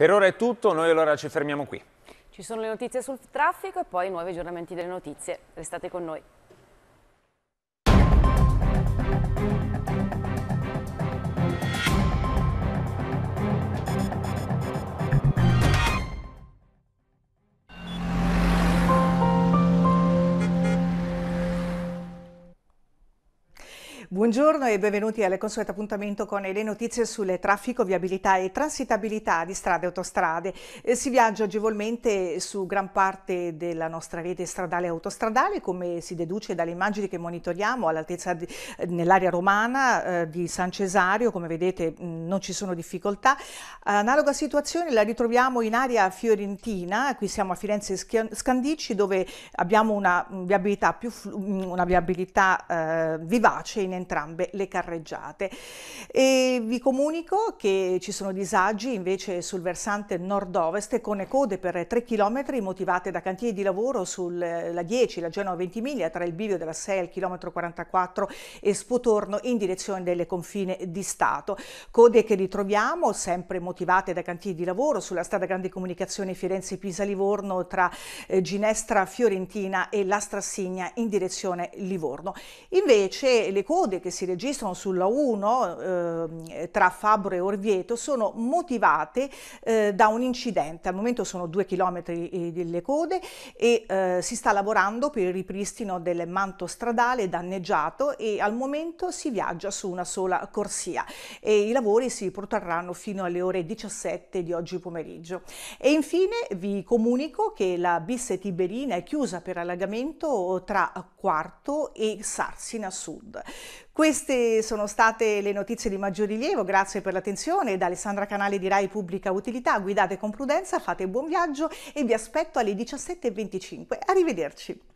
Per ora è tutto, noi allora ci fermiamo qui. Ci sono le notizie sul traffico e poi i nuovi aggiornamenti delle notizie. Restate con noi. Buongiorno e benvenuti al consueto appuntamento con le notizie sulle traffico, viabilità e transitabilità di strade e autostrade. Eh, si viaggia agevolmente su gran parte della nostra rete stradale e autostradale, come si deduce dalle immagini che monitoriamo all'altezza eh, nell'area romana eh, di San Cesario, come vedete mh, mm, non ci sono difficoltà. Analoga situazione la ritroviamo in area fiorentina, qui siamo a Firenze Scandici dove abbiamo una mm, viabilità, più, mm, una viabilità eh, vivace in entrambe le carreggiate. E vi comunico che ci sono disagi invece sul versante nord-ovest con code per 3 km motivate da cantieri di lavoro sulla 10, la Genova 20 miglia tra il bivio della 6 al chilometro 44 e Spotorno in direzione delle confine di Stato. Code che ritroviamo sempre motivate da cantieri di lavoro sulla strada Grande Comunicazione Firenze-Pisa-Livorno tra eh, Ginestra Fiorentina e la Strassigna in direzione Livorno. Invece le code episodi che si registrano sulla 1 eh, tra Fabro e Orvieto sono motivate eh, da un incidente. Al momento sono due chilometri eh, delle code e eh, si sta lavorando per il ripristino del manto stradale danneggiato e al momento si viaggia su una sola corsia e i lavori si protrarranno fino alle ore 17 di oggi pomeriggio. E infine vi comunico che la bis Tiberina è chiusa per allagamento tra Quarto e Sarsina Sud. Queste sono state le notizie di maggior rilievo, grazie per l'attenzione. Da Alessandra Canale di Rai Pubblica Utilità, guidate con prudenza, fate buon viaggio e vi aspetto alle 17.25. Arrivederci.